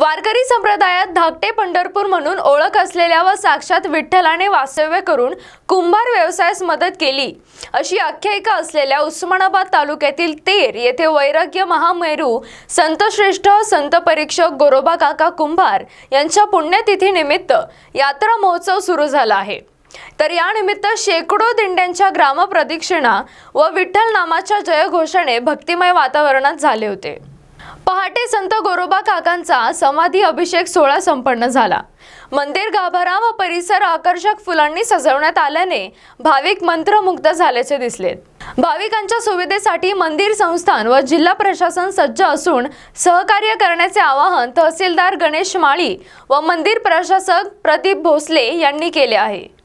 वारकरी संप्रदायात धाकटे पंढरपूर म्हणून ओळख असलेल्या व साक्षात विठ्ठलाने वास्तव्य करून कुंभार व्यवसायास मदत केली अशी आख्यायिका असलेल्या उस्मानाबाद तालुक्यातील तेर येथे वैराग्य महामेरू संतश्रेष्ठ संत परीक्षक गोरोबा काका कुंभार यांच्या पुण्यतिथीनिमित्त यात्रा महोत्सव सुरू झाला आहे तर यानिमित्त शेकडो दिंड्यांच्या ग्रामप्रदक्षिणा व विठ्ठल नामाच्या जयघोषणे भक्तिमय वातावरणात झाले होते पहाटे संत गोरोबा काकांचा समाधी अभिषेक सोहळा संपन्न झाला मंदिर गाभारा व परिसर आकर्षक फुलांनी सजवण्यात आल्याने भाविक मंत्रमुग्ध झाल्याचे दिसले भाविकांच्या सुविधेसाठी मंदिर संस्थान व जिल्हा प्रशासन सज्ज असून सहकार्य करण्याचे आवाहन तहसीलदार गणेश माळी व मंदिर प्रशासक प्रदीप भोसले यांनी केले आहे